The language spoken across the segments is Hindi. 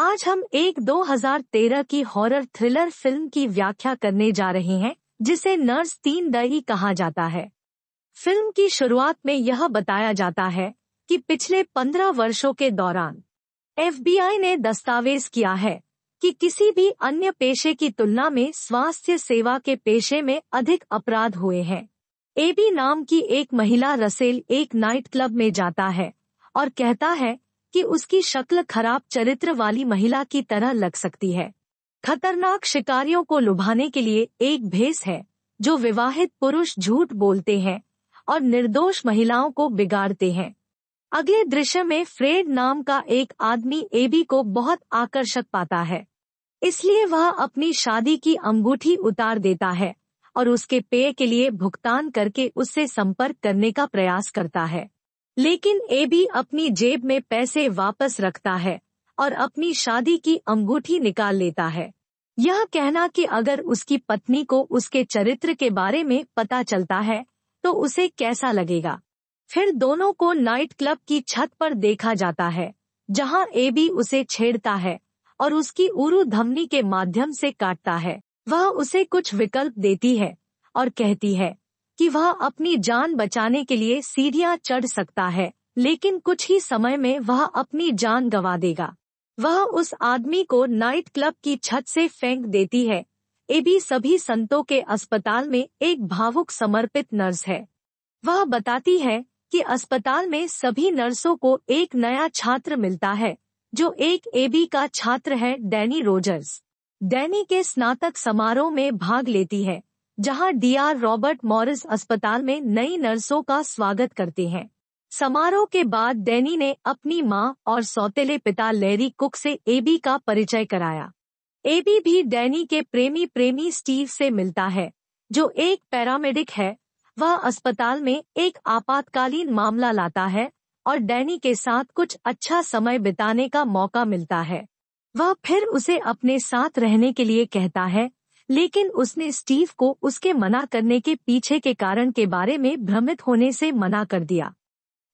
आज हम एक 2013 की हॉरर थ्रिलर फिल्म की व्याख्या करने जा रहे हैं जिसे नर्स तीन दही कहा जाता है फिल्म की शुरुआत में यह बताया जाता है कि पिछले 15 वर्षों के दौरान एफबीआई ने दस्तावेज किया है कि किसी भी अन्य पेशे की तुलना में स्वास्थ्य सेवा के पेशे में अधिक अपराध हुए हैं एबी नाम की एक महिला रसेल एक नाइट क्लब में जाता है और कहता है कि उसकी शक्ल खराब चरित्र वाली महिला की तरह लग सकती है खतरनाक शिकारियों को लुभाने के लिए एक भेस है जो विवाहित पुरुष झूठ बोलते हैं और निर्दोष महिलाओं को बिगाड़ते हैं अगले दृश्य में फ्रेड नाम का एक आदमी एबी को बहुत आकर्षक पाता है इसलिए वह अपनी शादी की अंगूठी उतार देता है और उसके पेय के लिए भुगतान करके उससे संपर्क करने का प्रयास करता है लेकिन ए भी अपनी जेब में पैसे वापस रखता है और अपनी शादी की अंगूठी निकाल लेता है यह कहना कि अगर उसकी पत्नी को उसके चरित्र के बारे में पता चलता है तो उसे कैसा लगेगा फिर दोनों को नाइट क्लब की छत पर देखा जाता है जहां एबी उसे छेड़ता है और उसकी उरु धमनी के माध्यम से काटता है वह उसे कुछ विकल्प देती है और कहती है कि वह अपनी जान बचाने के लिए सीढ़ियां चढ़ सकता है लेकिन कुछ ही समय में वह अपनी जान गवा देगा वह उस आदमी को नाइट क्लब की छत से फेंक देती है एबी सभी संतों के अस्पताल में एक भावुक समर्पित नर्स है वह बताती है कि अस्पताल में सभी नर्सों को एक नया छात्र मिलता है जो एक एबी का छात्र है डैनी रोजर्स डैनी के स्नातक समारोह में भाग लेती है जहां डीआर रॉबर्ट मॉरिस अस्पताल में नई नर्सों का स्वागत करते हैं समारोह के बाद डैनी ने अपनी मां और सौतेले पिता लैरी कुक से एबी का परिचय कराया एबी भी डैनी के प्रेमी प्रेमी स्टीव से मिलता है जो एक पैरामेडिक है वह अस्पताल में एक आपातकालीन मामला लाता है और डैनी के साथ कुछ अच्छा समय बिताने का मौका मिलता है वह फिर उसे अपने साथ रहने के लिए कहता है लेकिन उसने स्टीव को उसके मना करने के पीछे के कारण के बारे में भ्रमित होने से मना कर दिया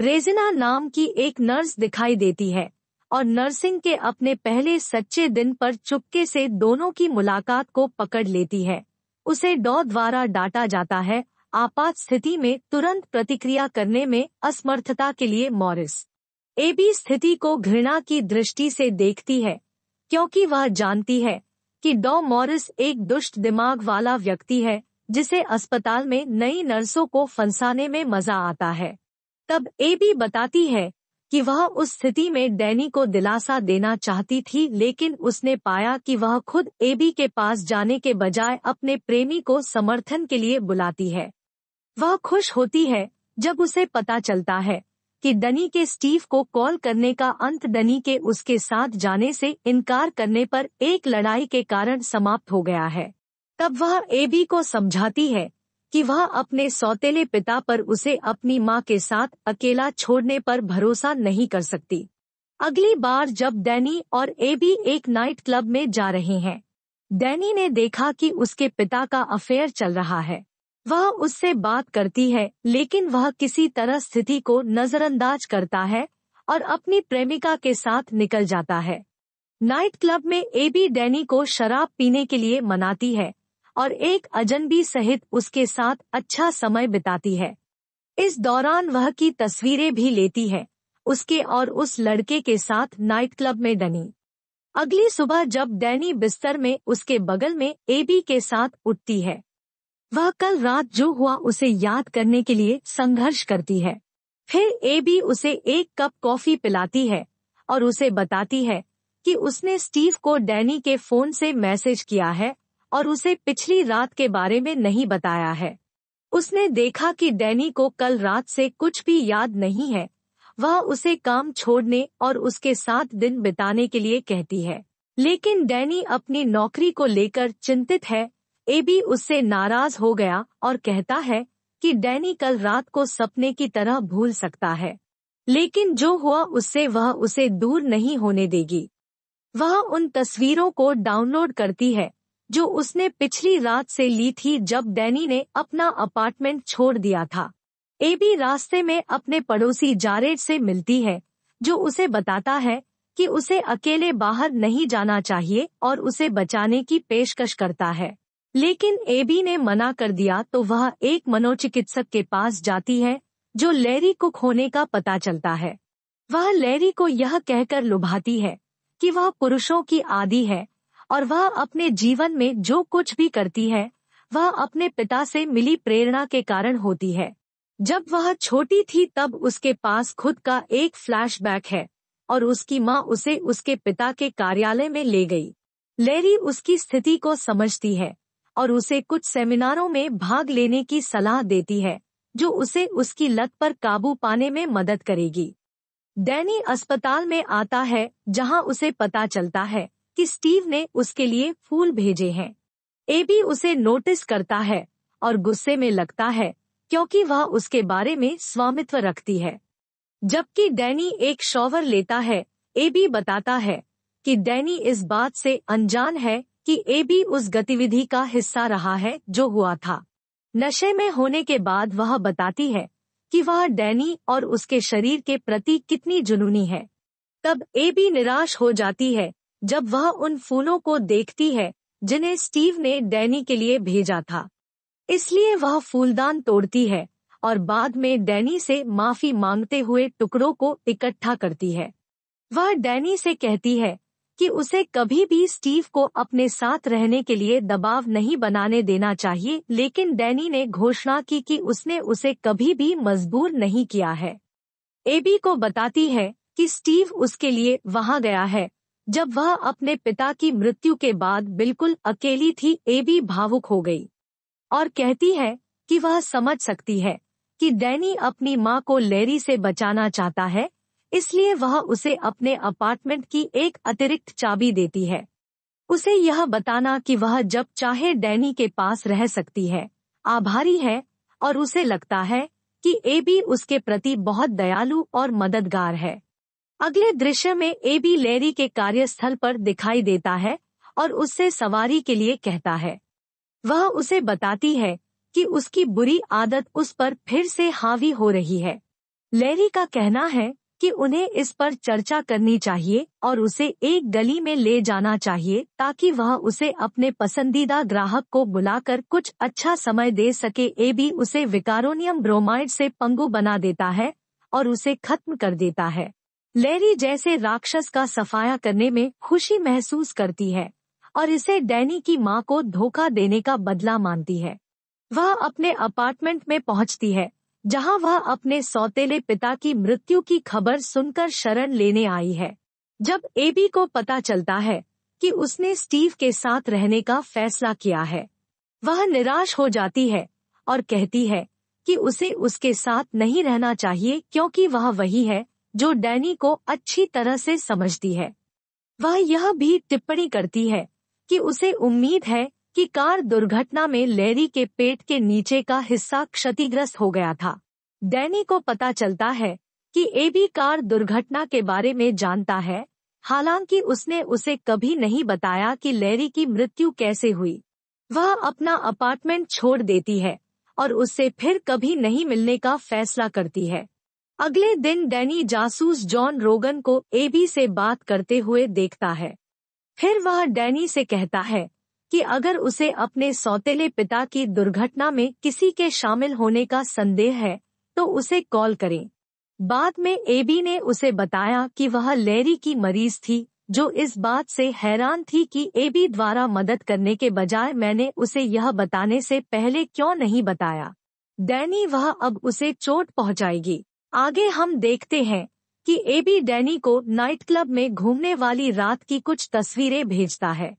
रेजिना नाम की एक नर्स दिखाई देती है और नर्सिंग के अपने पहले सच्चे दिन पर चुपके से दोनों की मुलाकात को पकड़ लेती है उसे डॉ द्वारा डांटा जाता है आपात स्थिति में तुरंत प्रतिक्रिया करने में असमर्थता के लिए मॉरिस एबी स्थिति को घृणा की दृष्टि से देखती है क्योंकि वह जानती है कि डॉ मॉरिस एक दुष्ट दिमाग वाला व्यक्ति है जिसे अस्पताल में नई नर्सों को फंसाने में मजा आता है तब एबी बताती है कि वह उस स्थिति में डैनी को दिलासा देना चाहती थी लेकिन उसने पाया कि वह खुद एबी के पास जाने के बजाय अपने प्रेमी को समर्थन के लिए बुलाती है वह खुश होती है जब उसे पता चलता है कि डनी के स्टीव को कॉल करने का अंत डनी के उसके साथ जाने से इनकार करने पर एक लड़ाई के कारण समाप्त हो गया है तब वह एबी को समझाती है कि वह अपने सौतेले पिता पर उसे अपनी माँ के साथ अकेला छोड़ने पर भरोसा नहीं कर सकती अगली बार जब डैनी और एबी एक नाइट क्लब में जा रहे हैं डैनी ने देखा कि उसके पिता का अफेयर चल रहा है वह उससे बात करती है लेकिन वह किसी तरह स्थिति को नजरअंदाज करता है और अपनी प्रेमिका के साथ निकल जाता है नाइट क्लब में एबी डैनी को शराब पीने के लिए मनाती है और एक अजनबी सहित उसके साथ अच्छा समय बिताती है इस दौरान वह की तस्वीरें भी लेती है उसके और उस लड़के के साथ नाइट क्लब में डनी अगली सुबह जब डैनी बिस्तर में उसके बगल में एबी के साथ उठती है वह कल रात जो हुआ उसे याद करने के लिए संघर्ष करती है फिर एबी उसे एक कप कॉफी पिलाती है और उसे बताती है कि उसने स्टीव को डैनी के फोन से मैसेज किया है और उसे पिछली रात के बारे में नहीं बताया है उसने देखा कि डैनी को कल रात से कुछ भी याद नहीं है वह उसे काम छोड़ने और उसके साथ दिन बिताने के लिए कहती है लेकिन डैनी अपनी नौकरी को लेकर चिंतित है एबी उससे नाराज हो गया और कहता है कि डैनी कल रात को सपने की तरह भूल सकता है लेकिन जो हुआ उससे वह उसे दूर नहीं होने देगी वह उन तस्वीरों को डाउनलोड करती है जो उसने पिछली रात से ली थी जब डैनी ने अपना अपार्टमेंट छोड़ दिया था एबी रास्ते में अपने पड़ोसी जारेड से मिलती है जो उसे बताता है कि उसे अकेले बाहर नहीं जाना चाहिए और उसे बचाने की पेशकश करता है लेकिन एबी ने मना कर दिया तो वह एक मनोचिकित्सक के पास जाती है जो लैरी को खोने का पता चलता है वह लैरी को यह कहकर लुभाती है कि वह पुरुषों की आदि है और वह अपने जीवन में जो कुछ भी करती है वह अपने पिता से मिली प्रेरणा के कारण होती है जब वह छोटी थी तब उसके पास खुद का एक फ्लैशबैक है और उसकी माँ उसे उसके पिता के कार्यालय में ले गई लेरी उसकी स्थिति को समझती है और उसे कुछ सेमिनारों में भाग लेने की सलाह देती है जो उसे उसकी लत पर काबू पाने में मदद करेगी डैनी अस्पताल में आता है जहां उसे पता चलता है कि स्टीव ने उसके लिए फूल भेजे हैं एबी उसे नोटिस करता है और गुस्से में लगता है क्योंकि वह उसके बारे में स्वामित्व रखती है जबकि डैनी एक शॉवर लेता है एबी बताता है कि डैनी इस बात से अनजान है कि ए भी उस गतिविधि का हिस्सा रहा है जो हुआ था नशे में होने के बाद वह बताती है कि वह डैनी और उसके शरीर के प्रति कितनी जुनूनी है तब ए भी निराश हो जाती है जब वह उन फूलों को देखती है जिन्हें स्टीव ने डैनी के लिए भेजा था इसलिए वह फूलदान तोड़ती है और बाद में डैनी से माफी मांगते हुए टुकड़ों को इकट्ठा करती है वह डैनी से कहती है कि उसे कभी भी स्टीव को अपने साथ रहने के लिए दबाव नहीं बनाने देना चाहिए लेकिन डैनी ने घोषणा की कि उसने उसे कभी भी मजबूर नहीं किया है एबी को बताती है कि स्टीव उसके लिए वहां गया है जब वह अपने पिता की मृत्यु के बाद बिल्कुल अकेली थी एबी भावुक हो गई और कहती है कि वह समझ सकती है कि डैनी अपनी माँ को लेरी से बचाना चाहता है इसलिए वह उसे अपने अपार्टमेंट की एक अतिरिक्त चाबी देती है उसे यह बताना कि वह जब चाहे डैनी के पास रह सकती है आभारी है और उसे लगता है कि एबी उसके प्रति बहुत दयालु और मददगार है अगले दृश्य में एबी लेरी के कार्यस्थल पर दिखाई देता है और उससे सवारी के लिए कहता है वह उसे बताती है कि उसकी बुरी आदत उस पर फिर से हावी हो रही है लेरी का कहना है कि उन्हें इस पर चर्चा करनी चाहिए और उसे एक गली में ले जाना चाहिए ताकि वह उसे अपने पसंदीदा ग्राहक को बुलाकर कुछ अच्छा समय दे सके ए बी उसे विकारोनियम ब्रोमाइड से पंगु बना देता है और उसे खत्म कर देता है लेरी जैसे राक्षस का सफाया करने में खुशी महसूस करती है और इसे डैनी की माँ को धोखा देने का बदला मानती है वह अपने अपार्टमेंट में पहुँचती है जहां वह अपने सौतेले पिता की मृत्यु की खबर सुनकर शरण लेने आई है जब एबी को पता चलता है कि उसने स्टीव के साथ रहने का फैसला किया है वह निराश हो जाती है और कहती है कि उसे उसके साथ नहीं रहना चाहिए क्योंकि वह वही है जो डैनी को अच्छी तरह से समझती है वह यह भी टिप्पणी करती है कि उसे उम्मीद है कि कार दुर्घटना में लैरी के पेट के नीचे का हिस्सा क्षतिग्रस्त हो गया था डैनी को पता चलता है कि एबी कार दुर्घटना के बारे में जानता है हालांकि उसने उसे कभी नहीं बताया कि लैरी की मृत्यु कैसे हुई वह अपना अपार्टमेंट छोड़ देती है और उससे फिर कभी नहीं मिलने का फैसला करती है अगले दिन डैनी जासूस जॉन रोगन को एबी से बात करते हुए देखता है फिर वह डैनी से कहता है कि अगर उसे अपने सौतेले पिता की दुर्घटना में किसी के शामिल होने का संदेह है तो उसे कॉल करें बाद में एबी ने उसे बताया कि वह लेरी की मरीज थी जो इस बात से हैरान थी कि एबी द्वारा मदद करने के बजाय मैंने उसे यह बताने से पहले क्यों नहीं बताया डैनी वह अब उसे चोट पहुंचाएगी आगे हम देखते हैं कि एबी डैनी को नाइट क्लब में घूमने वाली रात की कुछ तस्वीरें भेजता है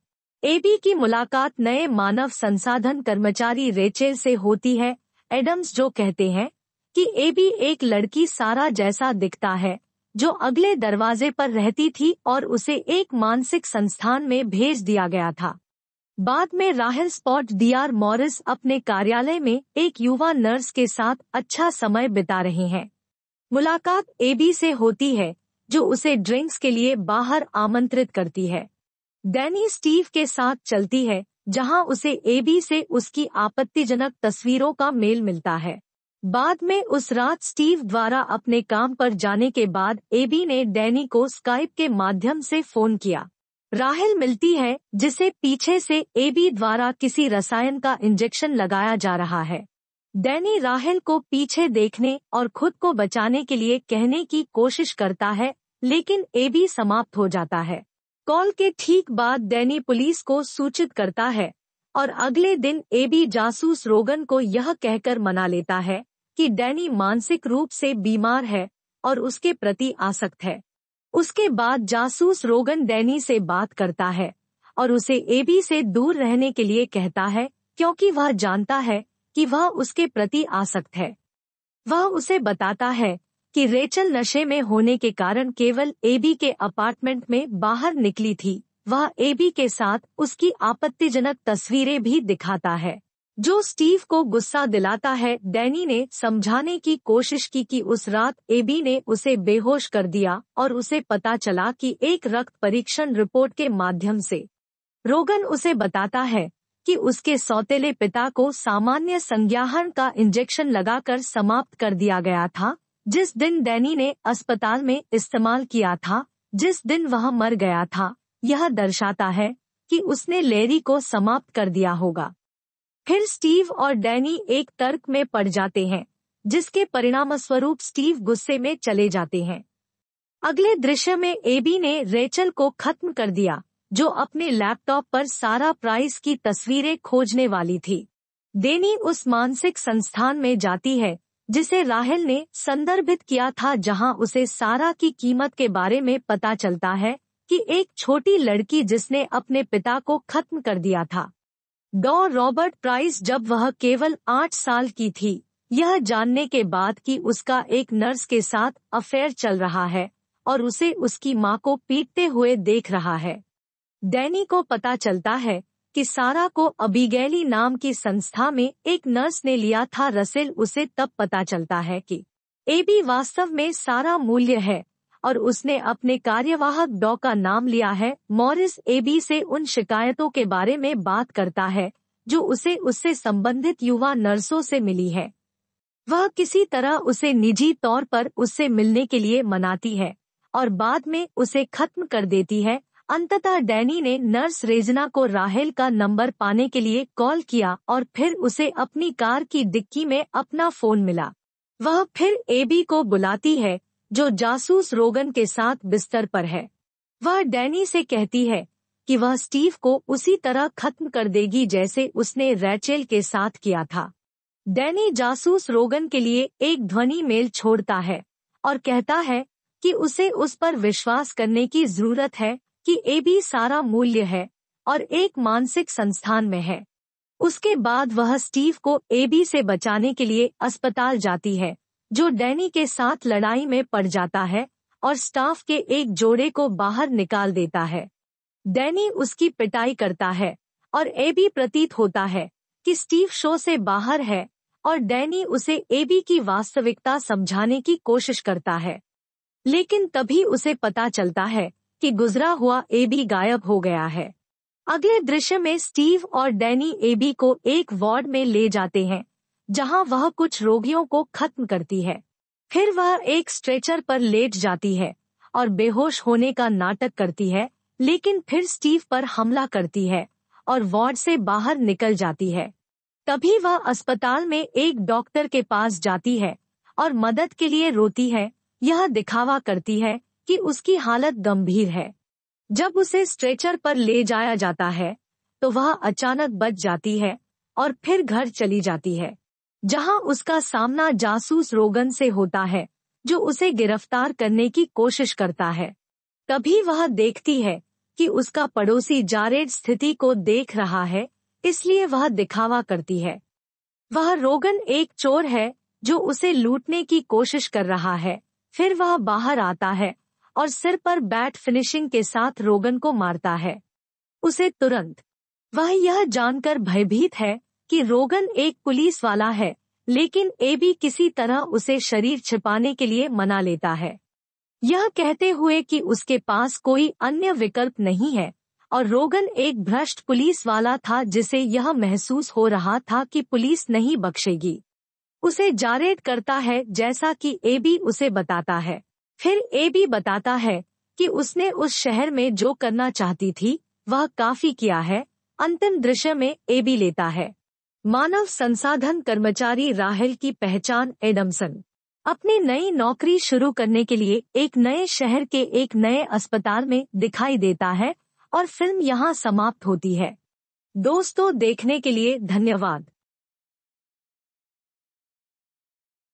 एबी की मुलाकात नए मानव संसाधन कर्मचारी रेचेल से होती है एडम्स जो कहते हैं कि एबी एक लड़की सारा जैसा दिखता है जो अगले दरवाजे पर रहती थी और उसे एक मानसिक संस्थान में भेज दिया गया था बाद में राहल स्पॉट डीआर मॉरिस अपने कार्यालय में एक युवा नर्स के साथ अच्छा समय बिता रहे हैं मुलाकात एबी से होती है जो उसे ड्रिंक्स के लिए बाहर आमंत्रित करती है डैनी स्टीव के साथ चलती है जहां उसे एबी से उसकी आपत्तिजनक तस्वीरों का मेल मिलता है बाद में उस रात स्टीव द्वारा अपने काम पर जाने के बाद एबी ने डैनी को स्काइप के माध्यम से फोन किया राहल मिलती है जिसे पीछे से एबी द्वारा किसी रसायन का इंजेक्शन लगाया जा रहा है डैनी राहल को पीछे देखने और खुद को बचाने के लिए कहने की कोशिश करता है लेकिन एबी समाप्त हो जाता है कॉल के ठीक बाद डैनी पुलिस को सूचित करता है और अगले दिन एबी जासूस रोगन को यह कहकर मना लेता है कि डैनी मानसिक रूप से बीमार है और उसके प्रति आसक्त है उसके बाद जासूस रोगन डैनी से बात करता है और उसे एबी से दूर रहने के लिए कहता है क्योंकि वह जानता है कि वह उसके प्रति आसक्त है वह उसे बताता है कि रेचल नशे में होने के कारण केवल एबी के अपार्टमेंट में बाहर निकली थी वह एबी के साथ उसकी आपत्तिजनक तस्वीरें भी दिखाता है जो स्टीव को गुस्सा दिलाता है डैनी ने समझाने की कोशिश की कि उस रात एबी ने उसे बेहोश कर दिया और उसे पता चला कि एक रक्त परीक्षण रिपोर्ट के माध्यम से रोगन उसे बताता है कि उसके सौतेले पिता को सामान्य संज्ञाहन का इंजेक्शन लगाकर समाप्त कर दिया गया था जिस दिन डैनी ने अस्पताल में इस्तेमाल किया था जिस दिन वह मर गया था यह दर्शाता है कि उसने लेरी को समाप्त कर दिया होगा फिर स्टीव और डैनी एक तर्क में पड़ जाते हैं जिसके परिणाम स्वरूप स्टीव गुस्से में चले जाते हैं अगले दृश्य में एबी ने रेचल को खत्म कर दिया जो अपने लैपटॉप पर सारा प्राइस की तस्वीरें खोजने वाली थी डेनी उस मानसिक संस्थान में जाती है जिसे राहल ने संदर्भित किया था जहां उसे सारा की कीमत के बारे में पता चलता है कि एक छोटी लड़की जिसने अपने पिता को खत्म कर दिया था डॉ रॉबर्ट प्राइस जब वह केवल आठ साल की थी यह जानने के बाद कि उसका एक नर्स के साथ अफेयर चल रहा है और उसे उसकी मां को पीटते हुए देख रहा है डैनी को पता चलता है कि सारा को अबीगैली नाम की संस्था में एक नर्स ने लिया था रसेल उसे तब पता चलता है कि एबी वास्तव में सारा मूल्य है और उसने अपने कार्यवाहक डॉ का नाम लिया है मॉरिस एबी से उन शिकायतों के बारे में बात करता है जो उसे उससे संबंधित युवा नर्सों से मिली है वह किसी तरह उसे निजी तौर पर उससे मिलने के लिए मनाती है और बाद में उसे खत्म कर देती है अंततः डैनी ने नर्स रेजना को राहेल का नंबर पाने के लिए कॉल किया और फिर उसे अपनी कार की डिक्की में अपना फोन मिला वह फिर एबी को बुलाती है जो जासूस रोगन के साथ बिस्तर पर है वह डैनी से कहती है कि वह स्टीव को उसी तरह खत्म कर देगी जैसे उसने रैचेल के साथ किया था डैनी जासूस रोगन के लिए एक ध्वनि मेल छोड़ता है और कहता है कि उसे उस पर विश्वास करने की जरूरत है कि ए बी सारा मूल्य है और एक मानसिक संस्थान में है उसके बाद वह स्टीव को एबी से बचाने के लिए अस्पताल जाती है जो डैनी के साथ लड़ाई में पड़ जाता है और स्टाफ के एक जोड़े को बाहर निकाल देता है डैनी उसकी पिटाई करता है और एबी प्रतीत होता है कि स्टीव शो से बाहर है और डैनी उसे एबी की वास्तविकता समझाने की कोशिश करता है लेकिन तभी उसे पता चलता है कि गुजरा हुआ एबी गायब हो गया है अगले दृश्य में स्टीव और डैनी एबी को एक वार्ड में ले जाते हैं जहां वह कुछ रोगियों को खत्म करती है फिर वह एक स्ट्रेचर पर लेट जाती है और बेहोश होने का नाटक करती है लेकिन फिर स्टीव पर हमला करती है और वार्ड से बाहर निकल जाती है तभी वह अस्पताल में एक डॉक्टर के पास जाती है और मदद के लिए रोती है यह दिखावा करती है कि उसकी हालत गंभीर है जब उसे स्ट्रेचर पर ले जाया जाता है तो वह अचानक बच जाती है और फिर घर चली जाती है जहां उसका सामना जासूस रोगन से होता है जो उसे गिरफ्तार करने की कोशिश करता है तभी वह देखती है कि उसका पड़ोसी जारेड स्थिति को देख रहा है इसलिए वह दिखावा करती है वह रोगन एक चोर है जो उसे लूटने की कोशिश कर रहा है फिर वह बाहर आता है और सिर पर बैट फिनिशिंग के साथ रोगन को मारता है उसे तुरंत वह यह जानकर भयभीत है कि रोगन एक पुलिस वाला है लेकिन एबी किसी तरह उसे शरीर छिपाने के लिए मना लेता है यह कहते हुए कि उसके पास कोई अन्य विकल्प नहीं है और रोगन एक भ्रष्ट पुलिस वाला था जिसे यह महसूस हो रहा था कि पुलिस नहीं बख्शेगी उसे जारेट करता है जैसा कि एबी उसे बताता है फिर ए भी बताता है कि उसने उस शहर में जो करना चाहती थी वह काफी किया है अंतिम दृश्य में ए भी लेता है मानव संसाधन कर्मचारी राहल की पहचान एडमसन अपनी नई नौकरी शुरू करने के लिए एक नए शहर के एक नए अस्पताल में दिखाई देता है और फिल्म यहाँ समाप्त होती है दोस्तों देखने के लिए धन्यवाद